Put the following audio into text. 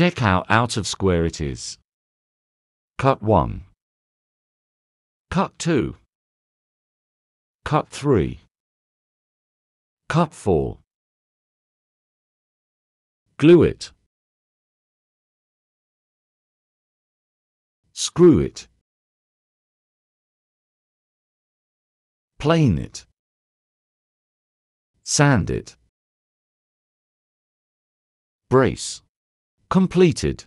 Check how out of square it is. Cut 1. Cut 2. Cut 3. Cut 4. Glue it. Screw it. Plane it. Sand it. Brace completed